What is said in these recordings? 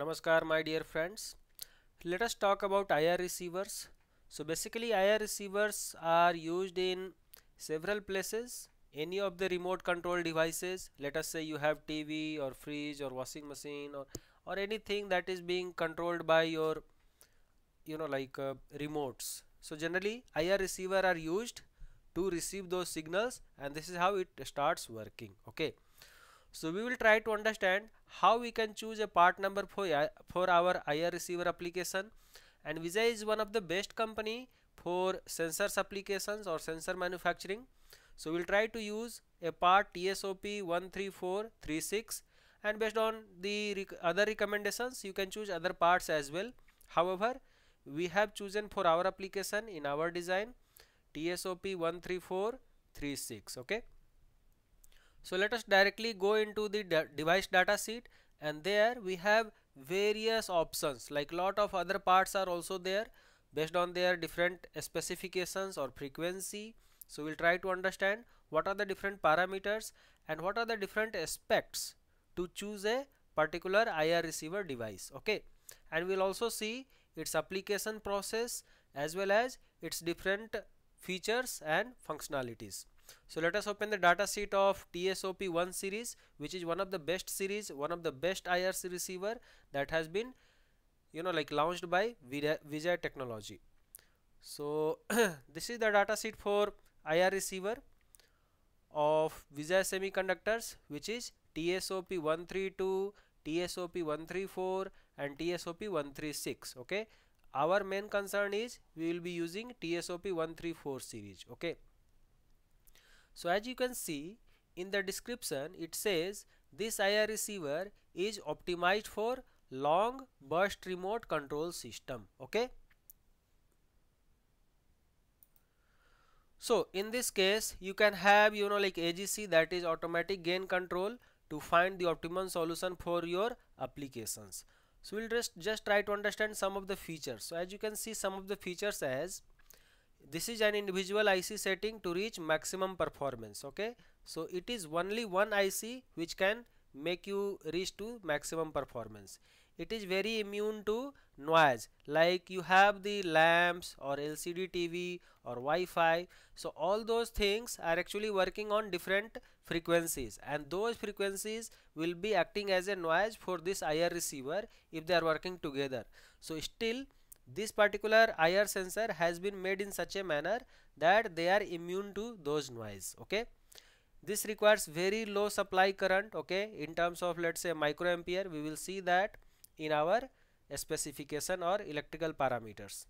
Namaskar my dear friends. Let us talk about IR receivers. So basically IR receivers are used in several places. Any of the remote control devices, let us say you have TV or fridge or washing machine or, or anything that is being controlled by your, you know, like uh, remotes. So generally IR receiver are used to receive those signals and this is how it starts working. Okay. So we will try to understand how we can choose a part number for, uh, for our IR receiver application and Visa is one of the best company for sensors applications or sensor manufacturing. So we'll try to use a part TSOP 13436 and based on the rec other recommendations you can choose other parts as well. However, we have chosen for our application in our design TSOP 13436 okay so let us directly go into the device data sheet and there we have various options like lot of other parts are also there based on their different specifications or frequency. So we'll try to understand what are the different parameters and what are the different aspects to choose a particular IR receiver device. Okay. And we'll also see its application process as well as its different features and functionalities. So let us open the data sheet of TSOP1 series which is one of the best series, one of the best IRC receiver that has been you know like launched by Vijay technology. So this is the data sheet for IR receiver of Vijay semiconductors which is TSOP132, TSOP134 and TSOP136 okay. Our main concern is we will be using TSOP134 series okay. So as you can see in the description it says this IR receiver is optimized for long burst remote control system okay. So in this case you can have you know like AGC that is automatic gain control to find the optimum solution for your applications. So we'll just just try to understand some of the features. So as you can see some of the features as this is an individual IC setting to reach maximum performance okay so it is only one IC which can make you reach to maximum performance it is very immune to noise like you have the lamps or LCD TV or Wi-Fi so all those things are actually working on different frequencies and those frequencies will be acting as a noise for this IR receiver if they are working together so still this particular IR sensor has been made in such a manner that they are immune to those noise. Okay. This requires very low supply current. Okay. In terms of let's say microampere, we will see that in our specification or electrical parameters.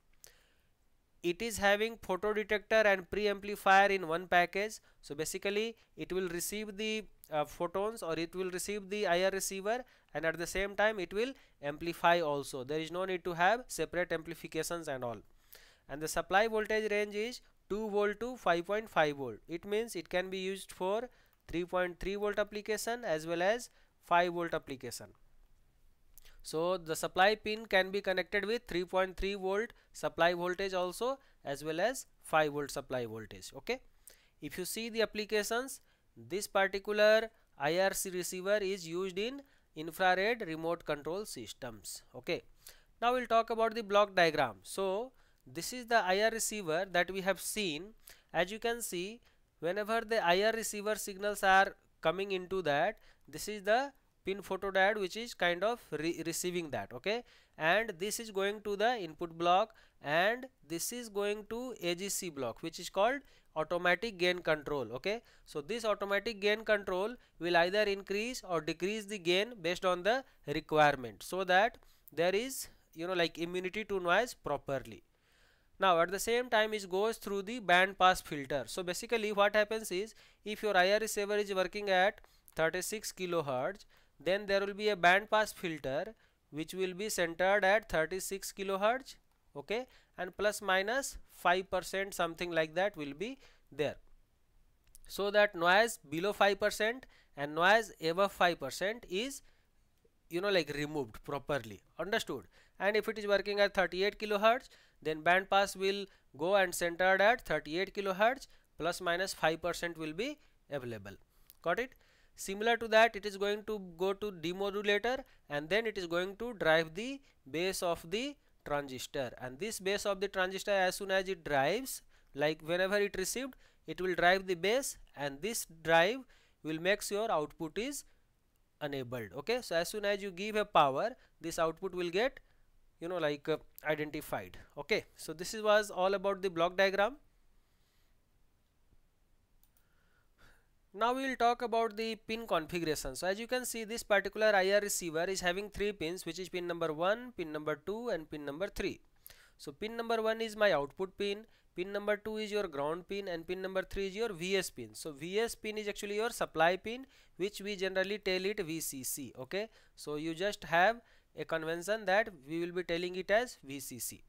It is having photodetector and preamplifier in one package. So basically it will receive the uh, photons or it will receive the IR receiver and at the same time it will amplify also there is no need to have separate amplifications and all and the supply voltage range is 2 volt to 5.5 volt it means it can be used for 3.3 volt application as well as 5 volt application so the supply pin can be connected with 3.3 volt supply voltage also as well as 5 volt supply voltage okay if you see the applications this particular IRC receiver is used in infrared remote control systems. Okay. Now we'll talk about the block diagram. So this is the IR receiver that we have seen. As you can see, whenever the IR receiver signals are coming into that, this is the pin photodiode which is kind of re receiving that okay and this is going to the input block and this is going to AGC block which is called automatic gain control okay so this automatic gain control will either increase or decrease the gain based on the requirement so that there is you know like immunity to noise properly now at the same time it goes through the band pass filter so basically what happens is if your IR receiver is working at 36 kilohertz then there will be a band pass filter which will be centered at 36 kilohertz okay and plus minus 5% something like that will be there. So that noise below 5% and noise above 5% is you know like removed properly understood and if it is working at 38 kilohertz then bandpass will go and centered at 38 kilohertz plus minus 5% will be available got it similar to that it is going to go to demodulator and then it is going to drive the base of the transistor and this base of the transistor as soon as it drives like whenever it received it will drive the base and this drive will make sure output is enabled okay so as soon as you give a power this output will get you know like uh, identified okay so this was all about the block diagram Now we will talk about the pin configuration. So as you can see this particular IR receiver is having three pins which is pin number 1, pin number 2 and pin number 3. So pin number 1 is my output pin, pin number 2 is your ground pin and pin number 3 is your VS pin. So VS pin is actually your supply pin which we generally tell it VCC okay. So you just have a convention that we will be telling it as VCC.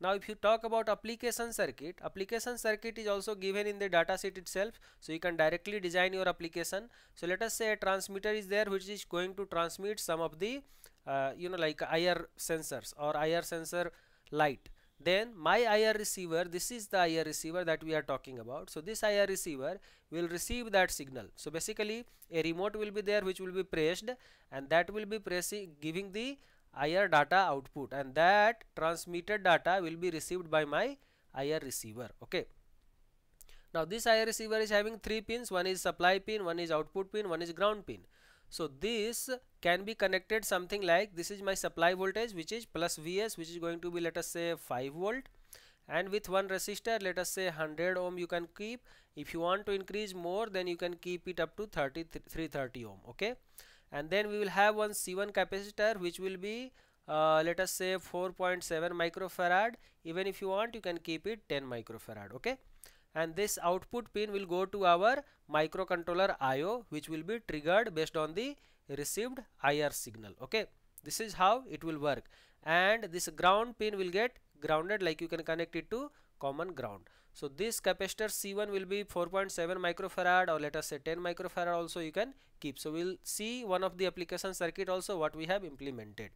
Now if you talk about application circuit, application circuit is also given in the data set itself. So you can directly design your application. So let us say a transmitter is there which is going to transmit some of the uh, you know like IR sensors or IR sensor light. Then my IR receiver, this is the IR receiver that we are talking about. So this IR receiver will receive that signal. So basically a remote will be there which will be pressed and that will be pressing giving the IR data output and that transmitted data will be received by my IR receiver. Okay. Now this IR receiver is having three pins, one is supply pin, one is output pin, one is ground pin. So this can be connected something like this is my supply voltage which is plus Vs which is going to be let us say 5 volt and with one resistor let us say 100 ohm you can keep if you want to increase more then you can keep it up to 30 330 ohm okay and then we will have one C1 capacitor which will be uh, let us say 4.7 microfarad even if you want you can keep it 10 microfarad okay and this output pin will go to our microcontroller IO which will be triggered based on the received IR signal okay this is how it will work and this ground pin will get grounded like you can connect it to common ground so this capacitor C1 will be 4.7 microfarad or let us say 10 microfarad also you can keep. So we'll see one of the application circuit also what we have implemented.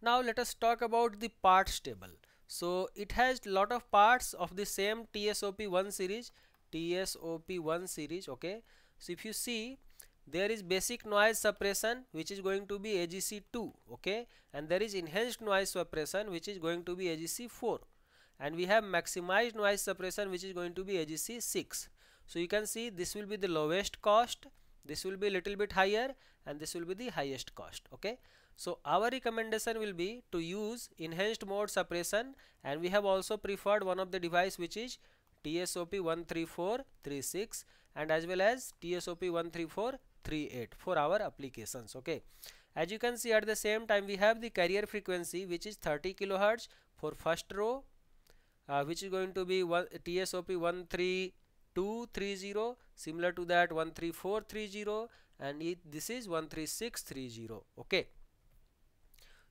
Now let us talk about the parts table. So it has lot of parts of the same TSOP1 series, TSOP1 series okay. So if you see there is basic noise suppression which is going to be AGC2 okay and there is enhanced noise suppression which is going to be AGC4 and we have maximized noise suppression which is going to be AGC 6 so you can see this will be the lowest cost this will be little bit higher and this will be the highest cost okay so our recommendation will be to use enhanced mode suppression and we have also preferred one of the device which is TSOP 13436 and as well as TSOP 13438 for our applications okay as you can see at the same time we have the carrier frequency which is 30 kilohertz for first row uh, which is going to be one, TSOP 13230 similar to that 13430 and it, this is 13630 okay.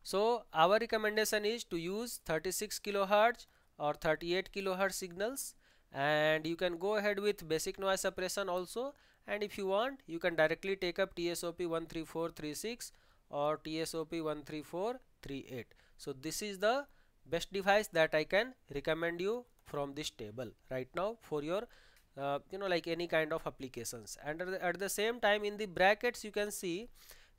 So our recommendation is to use 36 kilohertz or 38 kilohertz signals and you can go ahead with basic noise suppression also and if you want you can directly take up TSOP 13436 or TSOP 13438. So this is the best device that I can recommend you from this table right now for your uh, you know like any kind of applications and at the, at the same time in the brackets you can see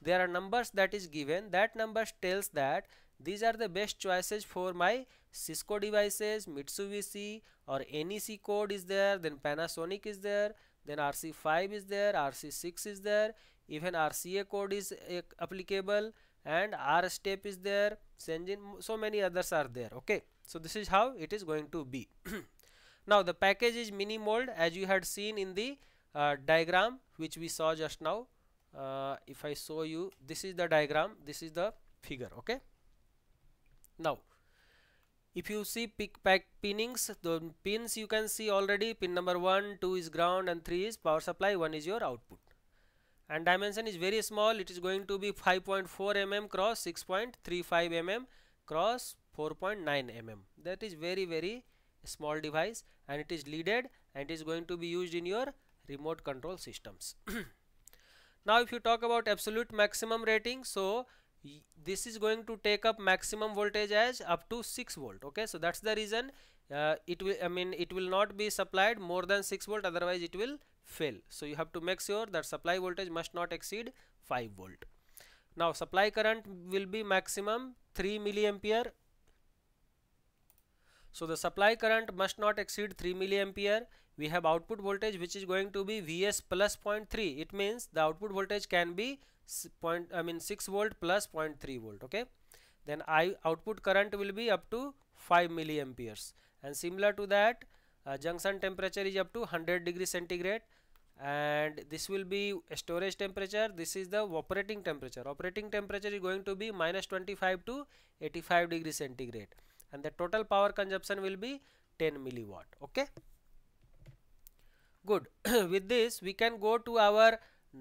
there are numbers that is given that numbers tells that these are the best choices for my Cisco devices Mitsubishi or NEC code is there then Panasonic is there then RC5 is there RC6 is there even RCA code is uh, applicable and R step is there, Senjin, so many others are there. Okay, so this is how it is going to be. now the package is mini mold as you had seen in the uh, diagram which we saw just now. Uh, if I show you, this is the diagram, this is the figure. Okay. Now, if you see pick pack pinnings, the pins you can see already. Pin number one, two is ground, and three is power supply. One is your output and dimension is very small it is going to be 5.4 mm cross 6.35 mm cross 4.9 mm that is very very small device and it is leaded and it is going to be used in your remote control systems now if you talk about absolute maximum rating so this is going to take up maximum voltage as up to 6 volt okay so that's the reason uh, it will i mean it will not be supplied more than 6 volt otherwise it will fail so you have to make sure that supply voltage must not exceed 5 volt now supply current will be maximum 3 milliampere so the supply current must not exceed 3 milliampere we have output voltage which is going to be vs plus 0.3 it means the output voltage can be point i mean 6 volt plus 0.3 volt okay then i output current will be up to 5 milliampere. and similar to that uh, junction temperature is up to 100 degree centigrade and this will be storage temperature this is the operating temperature operating temperature is going to be minus 25 to 85 degree centigrade and the total power consumption will be 10 milliwatt okay good with this we can go to our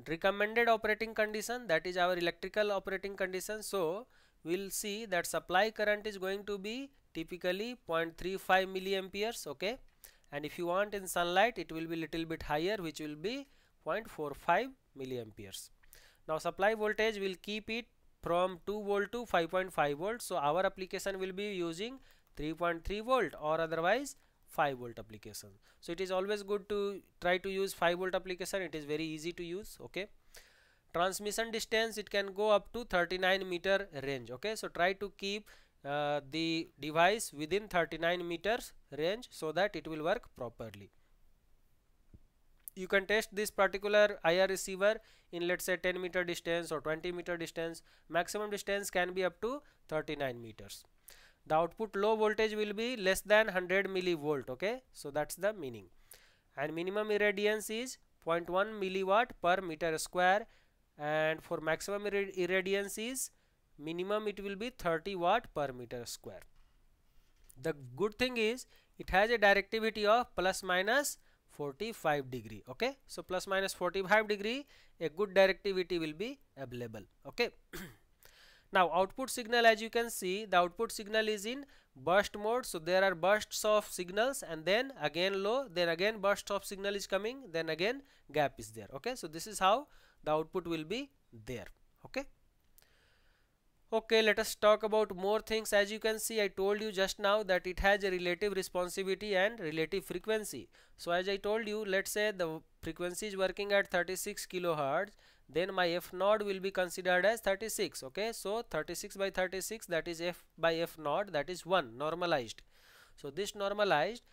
recommended operating condition that is our electrical operating condition so we'll see that supply current is going to be typically 0.35 milliamperes okay and if you want in sunlight it will be little bit higher which will be 0.45 milliamperes. Now supply voltage will keep it from 2 volt to 5.5 volt so our application will be using 3.3 volt or otherwise 5 volt application. So it is always good to try to use 5 volt application it is very easy to use okay. Transmission distance it can go up to 39 meter range okay so try to keep uh, the device within 39 meters range so that it will work properly. You can test this particular IR receiver in let's say 10 meter distance or 20 meter distance. Maximum distance can be up to 39 meters. The output low voltage will be less than 100 millivolt. Okay, so that's the meaning. And minimum irradiance is 0.1 milliwatt per meter square and for maximum irradiance is minimum it will be 30 watt per meter square. The good thing is it has a directivity of plus minus 45 degree okay so plus minus 45 degree a good directivity will be available okay now output signal as you can see the output signal is in burst mode so there are bursts of signals and then again low then again burst of signal is coming then again gap is there okay so this is how the output will be there okay Okay, let us talk about more things. As you can see, I told you just now that it has a relative responsivity and relative frequency. So as I told you, let's say the frequency is working at 36 kilohertz, then my F naught will be considered as 36. Okay, so 36 by 36 that is F by F naught that is 1 normalized. So this normalized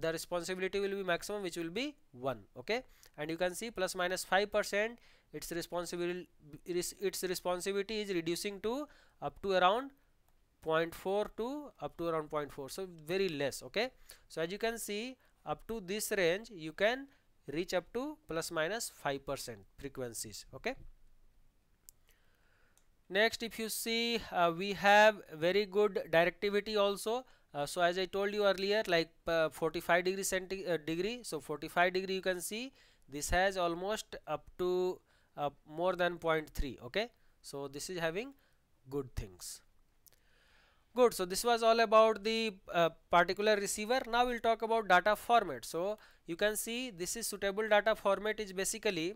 the responsibility will be maximum which will be 1 okay and you can see plus minus 5 percent its responsibility its responsibility is reducing to up to around 0.4 to up to around 0.4 so very less okay so as you can see up to this range you can reach up to plus minus 5 percent frequencies okay next if you see uh, we have very good directivity also uh, so as I told you earlier like uh, 45 degree centi uh, degree so 45 degree you can see this has almost up to uh, more than 0.3 okay so this is having good things good so this was all about the uh, particular receiver now we'll talk about data format so you can see this is suitable data format is basically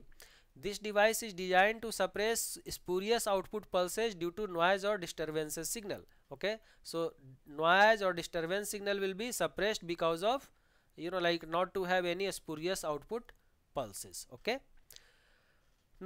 this device is designed to suppress spurious output pulses due to noise or disturbances signal okay so noise or disturbance signal will be suppressed because of you know like not to have any spurious output pulses okay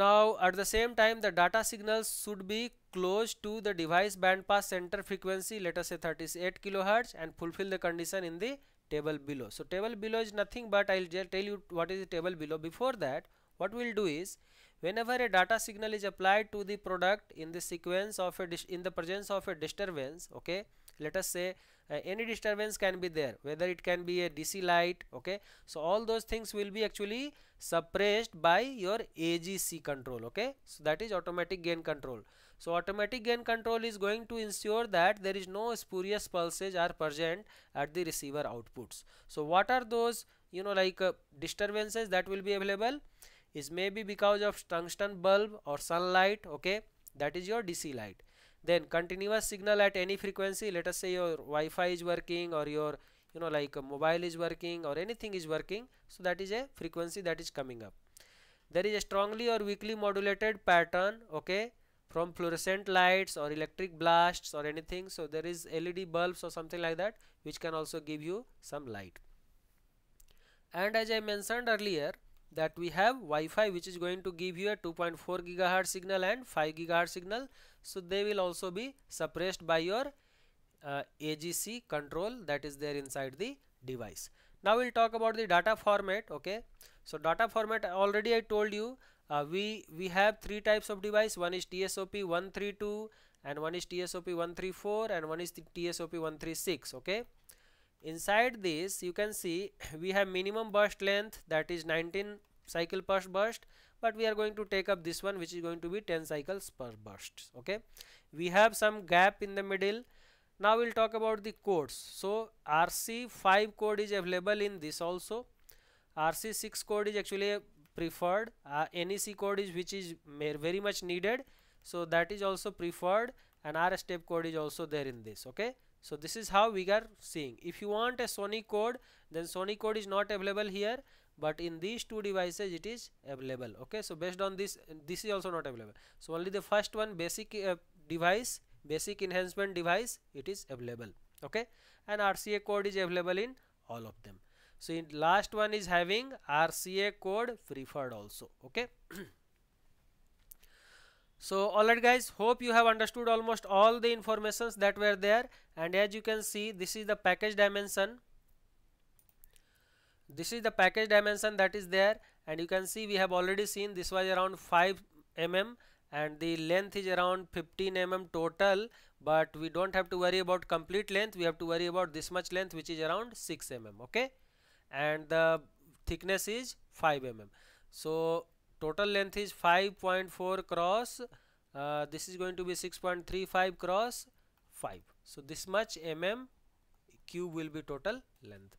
now at the same time the data signals should be close to the device bandpass center frequency let us say 38 kilohertz and fulfill the condition in the table below. So table below is nothing but I will just tell you what is the table below. Before that what we will do is whenever a data signal is applied to the product in the sequence of a in the presence of a disturbance okay let us say uh, any disturbance can be there whether it can be a DC light okay so all those things will be actually suppressed by your AGC control okay so that is automatic gain control so automatic gain control is going to ensure that there is no spurious pulses are present at the receiver outputs so what are those you know like uh, disturbances that will be available is maybe because of tungsten bulb or sunlight okay that is your DC light then continuous signal at any frequency let us say your Wi-Fi is working or your you know like mobile is working or anything is working so that is a frequency that is coming up there is a strongly or weakly modulated pattern okay from fluorescent lights or electric blasts or anything so there is LED bulbs or something like that which can also give you some light and as I mentioned earlier that we have Wi-Fi which is going to give you a 2.4 gigahertz signal and 5 gigahertz signal so they will also be suppressed by your uh, AGC control that is there inside the device. Now we'll talk about the data format okay. So data format already I told you uh, we we have three types of device one is TSOP 132 and one is TSOP 134 and one is TSOP 136 okay inside this you can see we have minimum burst length that is 19 cycle per burst but we are going to take up this one which is going to be 10 cycles per burst okay we have some gap in the middle now we'll talk about the codes so rc5 code is available in this also rc6 code is actually preferred uh, nec code is which is very much needed so that is also preferred and rstep code is also there in this okay so this is how we are seeing. If you want a Sony code, then Sony code is not available here, but in these two devices it is available. Okay, so based on this, this is also not available. So only the first one basic uh, device, basic enhancement device, it is available. Okay, and RCA code is available in all of them. So in last one is having RCA code preferred also. Okay. So alright guys hope you have understood almost all the informations that were there and as you can see this is the package dimension. This is the package dimension that is there and you can see we have already seen this was around 5 mm and the length is around 15 mm total but we don't have to worry about complete length we have to worry about this much length which is around 6 mm okay and the thickness is 5 mm. So total length is 5.4 cross uh, this is going to be 6.35 cross 5 so this much mm cube will be total length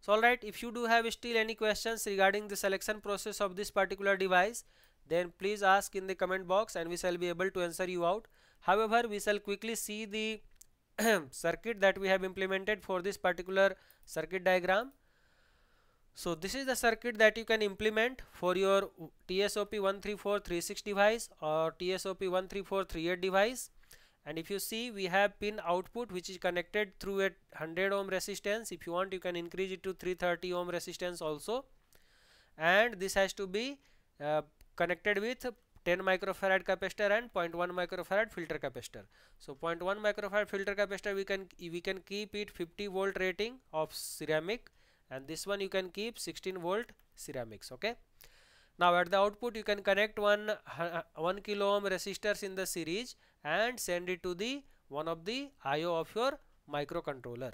so alright if you do have still any questions regarding the selection process of this particular device then please ask in the comment box and we shall be able to answer you out however we shall quickly see the circuit that we have implemented for this particular circuit diagram so this is the circuit that you can implement for your tsop 13436 device or TSOP13438 device. And if you see we have pin output which is connected through a 100 ohm resistance. If you want you can increase it to 330 ohm resistance also. And this has to be uh, connected with 10 microfarad capacitor and 0.1 microfarad filter capacitor. So 0.1 microfarad filter capacitor we can we can keep it 50 volt rating of ceramic and this one you can keep 16 volt ceramics okay now at the output you can connect one uh, 1 kilo ohm resistors in the series and send it to the one of the IO of your microcontroller.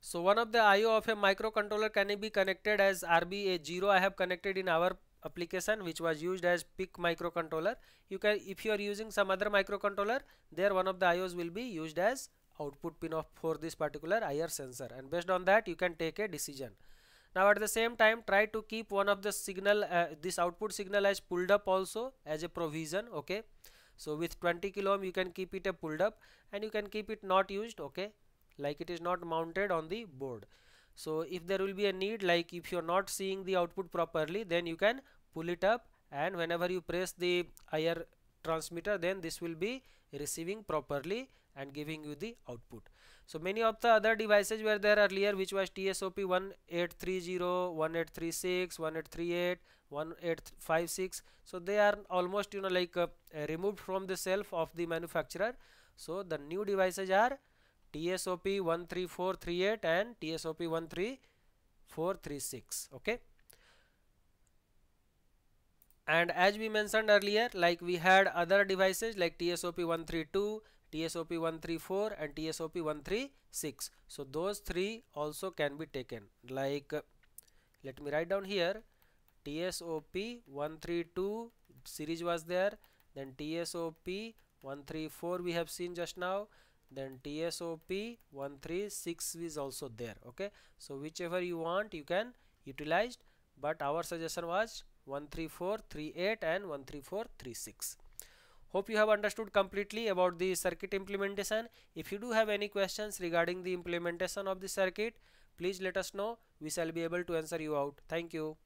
So one of the IO of a microcontroller can be connected as RBA0 I have connected in our application which was used as PIC microcontroller. You can if you are using some other microcontroller there one of the IOs will be used as output pin of for this particular IR sensor and based on that you can take a decision. Now at the same time try to keep one of the signal uh, this output signal as pulled up also as a provision okay. So with 20 kilo ohm you can keep it a pulled up and you can keep it not used okay like it is not mounted on the board. So if there will be a need like if you are not seeing the output properly then you can pull it up and whenever you press the IR transmitter then this will be receiving properly and giving you the output. So many of the other devices were there earlier which was TSOP 1830, 1836, 1838, 1856. So they are almost you know like uh, removed from the shelf of the manufacturer. So the new devices are TSOP 13438 and TSOP 13436 okay. And as we mentioned earlier like we had other devices like TSOP 132 TSOP 134 and TSOP 136. So those three also can be taken like let me write down here TSOP 132 series was there then TSOP 134 we have seen just now then TSOP 136 is also there okay so whichever you want you can utilize but our suggestion was 13438 and 13436 Hope you have understood completely about the circuit implementation. If you do have any questions regarding the implementation of the circuit, please let us know. We shall be able to answer you out. Thank you.